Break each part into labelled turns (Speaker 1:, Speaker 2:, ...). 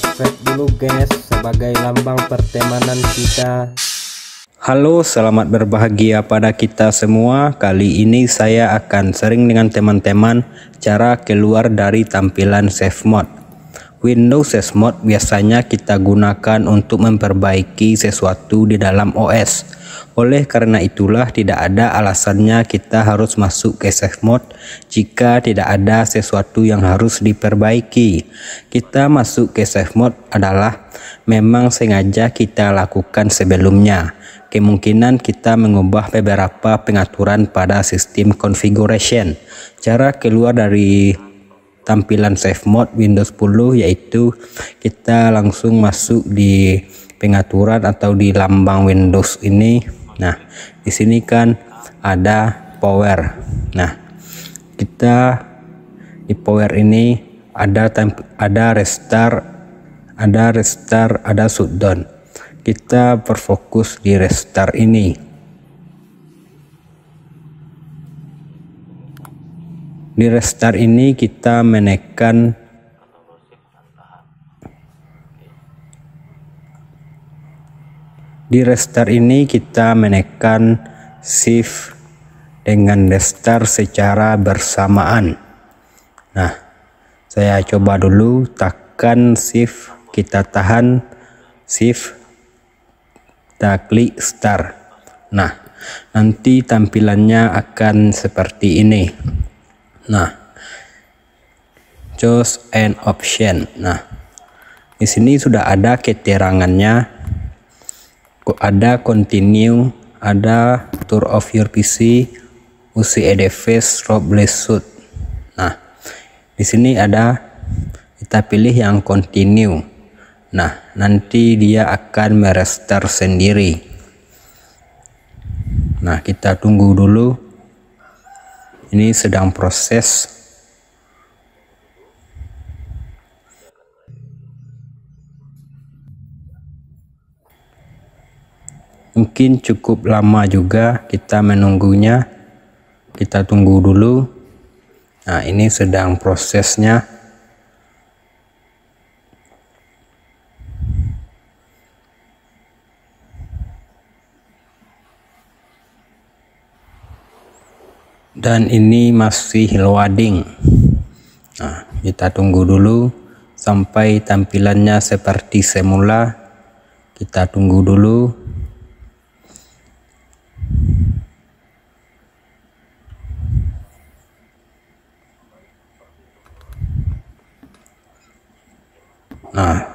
Speaker 1: subscribe dulu guys sebagai lambang pertemanan kita Halo, selamat berbahagia pada kita semua. Kali ini saya akan sering dengan teman-teman cara keluar dari tampilan save mode. Windows Save Mode biasanya kita gunakan untuk memperbaiki sesuatu di dalam OS. Oleh karena itulah tidak ada alasannya kita harus masuk ke safe mode jika tidak ada sesuatu yang harus diperbaiki. Kita masuk ke safe mode adalah memang sengaja kita lakukan sebelumnya. Kemungkinan kita mengubah beberapa pengaturan pada sistem configuration. Cara keluar dari tampilan safe mode Windows 10 yaitu kita langsung masuk di pengaturan atau di lambang Windows ini Nah, di sini kan ada power. Nah, kita di power ini ada temp, ada restart, ada restart, ada shutdown. Kita berfokus di restart ini. Di restart ini kita menekan Di restart ini kita menekan shift dengan restart secara bersamaan. Nah, saya coba dulu tekan shift, kita tahan shift, kita klik start. Nah, nanti tampilannya akan seperti ini. Nah, choose an option. Nah, di sini sudah ada keterangannya ada continue ada tour of your PC usi EDV strobe suit nah di sini ada kita pilih yang continue nah nanti dia akan merestart sendiri nah kita tunggu dulu ini sedang proses mungkin cukup lama juga kita menunggunya kita tunggu dulu nah ini sedang prosesnya dan ini masih loading nah kita tunggu dulu sampai tampilannya seperti semula kita tunggu dulu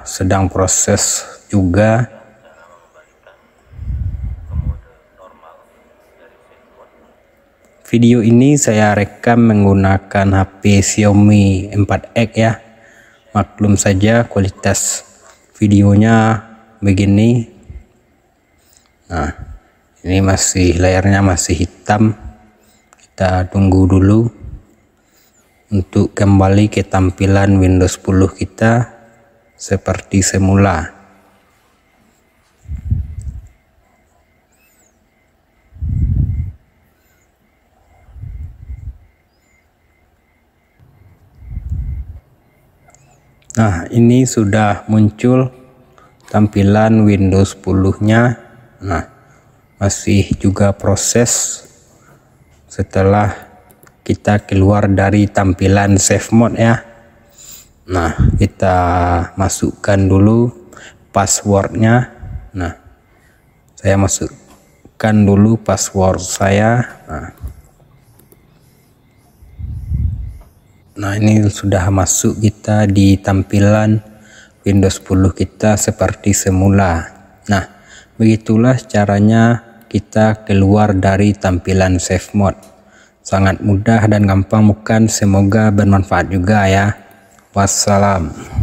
Speaker 1: sedang proses juga Video ini saya rekam menggunakan HP Xiaomi 4X ya. Maklum saja kualitas videonya begini. Nah, ini masih layarnya masih hitam. Kita tunggu dulu untuk kembali ke tampilan Windows 10 kita seperti semula. Nah, ini sudah muncul tampilan Windows 10-nya. Nah, masih juga proses setelah kita keluar dari tampilan save mode ya nah kita masukkan dulu passwordnya nah saya masukkan dulu password saya nah, nah ini sudah masuk kita di tampilan Windows 10 kita seperti semula nah begitulah caranya kita keluar dari tampilan save mode sangat mudah dan gampang bukan semoga bermanfaat juga ya Wassalam.